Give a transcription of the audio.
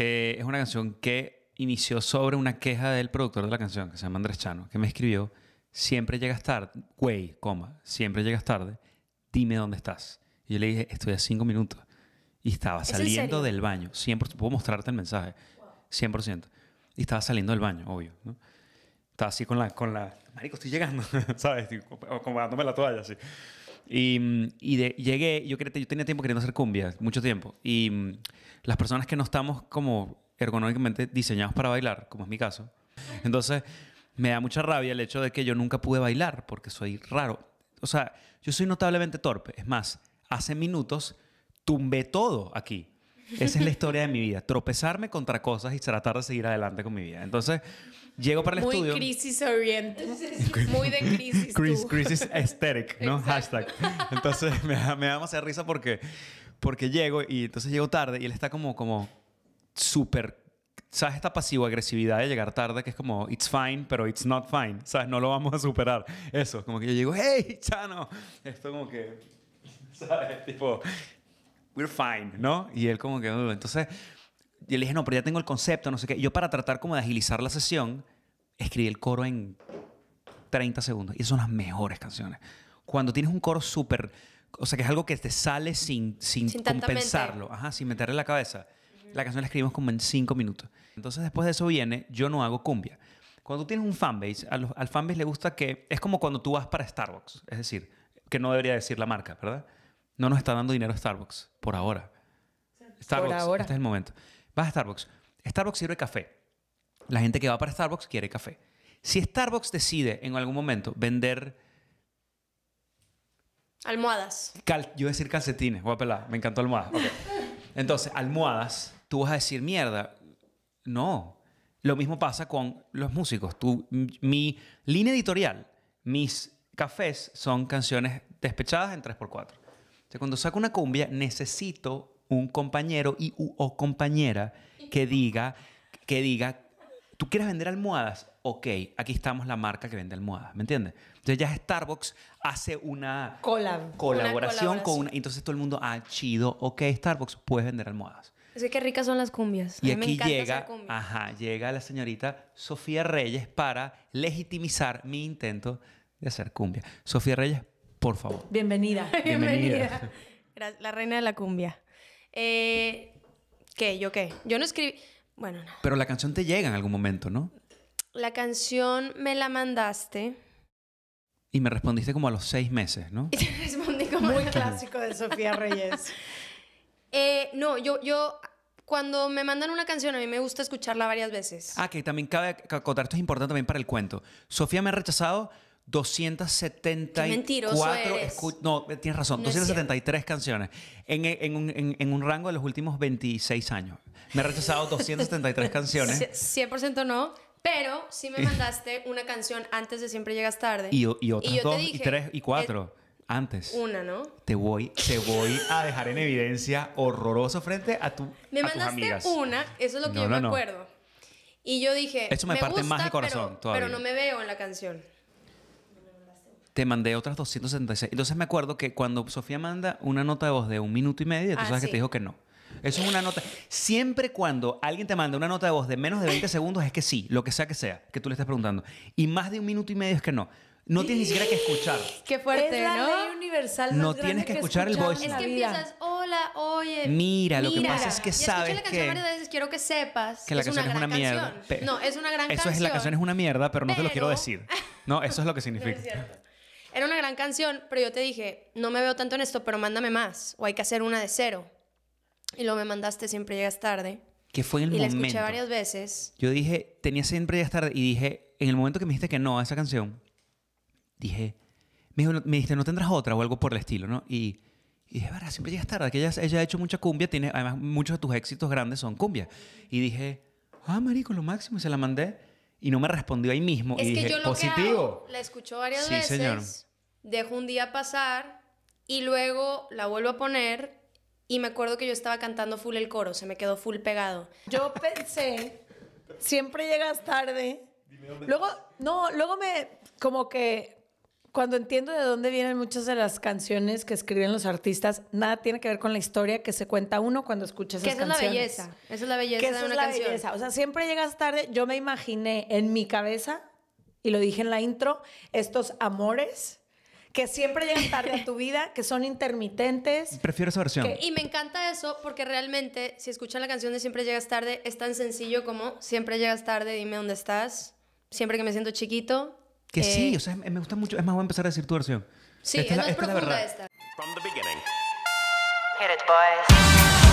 Eh, es una canción que inició sobre una queja del productor de la canción, que se llama Andrés Chano, que me escribió, siempre llegas tarde, güey, coma, siempre llegas tarde, dime dónde estás. Y yo le dije, estoy a cinco minutos. Y estaba saliendo del baño, 100%, puedo mostrarte el mensaje, 100%. Y estaba saliendo del baño, obvio. Estaba así con la, con la, marico, estoy llegando, ¿sabes? Como acomodándome la toalla, así. Y, y de, llegué, yo, yo tenía tiempo queriendo hacer cumbia, mucho tiempo. Y mm, las personas que no estamos como ergonómicamente diseñados para bailar, como es mi caso, entonces me da mucha rabia el hecho de que yo nunca pude bailar porque soy raro. O sea, yo soy notablemente torpe. Es más, hace minutos tumbé todo aquí. Esa es la historia de mi vida, tropezarme contra cosas y tratar de seguir adelante con mi vida. Entonces, llego para el estudio. Muy crisis oriente, muy de crisis. Crisis, crisis ¿no? Hashtag. Entonces, me, da, me da risa porque, porque llego y entonces llego tarde y él está como, como súper ¿sabes? Esta pasivo-agresividad de llegar tarde, que es como, it's fine, pero it's not fine, ¿sabes? No lo vamos a superar. Eso, como que yo llego, hey, Chano. Esto como que, ¿sabes? Tipo, we're fine, ¿no? Y él como que, entonces, yo le dije, no, pero ya tengo el concepto, no sé qué. Yo para tratar como de agilizar la sesión, escribí el coro en 30 segundos. Y esas son las mejores canciones. Cuando tienes un coro súper, o sea, que es algo que te sale sin, sin, compensarlo, ajá, sin meterle la cabeza. La canción la escribimos como en 5 minutos. Entonces después de eso viene, yo no hago cumbia. Cuando tú tienes un fanbase, al fanbase le gusta que es como cuando tú vas para Starbucks, es decir, que no debería decir la marca, ¿verdad? No nos está dando dinero Starbucks, por ahora. Starbucks, por ahora. este es el momento. Vas a Starbucks. Starbucks sirve café. La gente que va para Starbucks quiere café. Si Starbucks decide en algún momento vender... Almohadas. yo voy a decir calcetines, voy a pelar, me encantó almohadas. Entonces, almohadas, tú vas a decir, mierda, no. Lo mismo pasa con los músicos. Tú, mi línea editorial, mis cafés son canciones despechadas en 3x4 cuando saco una cumbia, necesito un compañero y o compañera que diga, que diga, ¿tú quieres vender almohadas? Ok, aquí estamos la marca que vende almohadas, ¿me entiendes? Entonces ya Starbucks hace una, colaboración, con una... Entonces todo el mundo, ah, chido, ok, Starbucks, puedes vender almohadas. Es que ricas son las cumbias. Y aquí llega, ajá, llega la señorita Sofía Reyes para legitimizar mi intento de hacer cumbia. Sofía Reyes, por favor. Bienvenida. Bienvenida. La reina de la cumbia. Eh, ¿Qué? ¿Yo qué? Yo no escribí. Bueno, no. Pero la canción te llega en algún momento, ¿no? La canción me la mandaste. Y me respondiste como a los seis meses, ¿no? Y te respondí como muy clásico de Sofía Reyes. Eh, no, yo, yo cuando me mandan una canción, a mí me gusta escucharla varias veces. Ah, que también cabe acotar, esto es importante también para el cuento. Sofía me ha rechazado 274. no, eh, tienes razón, 273 canciones. En, eh, en, un, en, un rango de los últimos 26 años. Me he rechazado 273 canciones. 100% no. Pero sí me mandaste una canción antes de Siempre Llegas Tarde. Y, y otras y y tres, y cuatro. Eh, antes. Una, ¿no? Te voy, te voy a dejar en evidencia horroroso frente a tu Me mandaste una, eso es lo que yo me acuerdo. Y yo dije, eso me, parte más el corazón pero no me veo en la canción te mandé otras 276. Entonces me acuerdo que cuando Sofía manda una nota de voz de un minuto y medio, tú ah, sabes que te dijo que no. Eso es una nota. Siempre cuando alguien te manda una nota de voz de menos de 20 segundos es que sí, lo que sea que sea, que tú le estés preguntando. Y más de un minuto y medio es que no. No tienes ni siquiera que escuchar. Qué fuerte, ¿no? Ley universal no tienes que escuchar el voice. Es que empiezas, hola, oye. Mira, lo que pasa es que sabes la canción que varias veces, quiero que sepas que la canción es una, mierda. No, es una gran canción. Eso es la canción es una mierda, pero no te lo quiero decir. No, eso es lo que significa. Era una gran canción, pero yo te dije, no me veo tanto en esto, pero mándame más, o hay que hacer una de cero. Y lo me mandaste, siempre llegas tarde. Que fue el momento. Y la escuché varias veces. Yo dije, tenía siempre llegas tarde, y dije, en el momento que me dijiste que no a esa canción, dije, me, dijiste, no tendrás otra o algo por el estilo, ¿no? Y, dije, verdad, siempre llegas tarde, que ella, ha hecho mucha cumbia, tiene, además muchos de tus éxitos grandes son cumbia. Y dije, ah, marico, lo máximo, y se la mandé y no me respondió ahí mismo. y que dije, la escucho varias sí, Señor. Dejo un día pasar y luego la vuelvo a poner y me acuerdo que yo estaba cantando full el coro, se me quedó full pegado. Yo pensé, siempre llegas tarde. Luego, no, luego me como que cuando entiendo de dónde vienen muchas de las canciones que escriben los artistas, nada tiene que ver con la historia que se cuenta uno cuando escuchas esas que esa es la belleza. Esa es la belleza de una canción. O sea, siempre llegas tarde. Yo me imaginé en mi cabeza, y lo dije en la intro, estos amores que siempre llegan tarde a tu vida, que son intermitentes. Prefiero esa versión. y me encanta eso porque realmente, si escuchan la canción de Siempre llegas tarde, es tan sencillo como Siempre llegas tarde, dime dónde estás. Siempre que me siento chiquito, que eh, sí, o sea, me gusta mucho. Es más, voy a empezar a decir tu versión. Sí, esta es, la, más esta profunda la esta. From the beginning. Hit it, boys.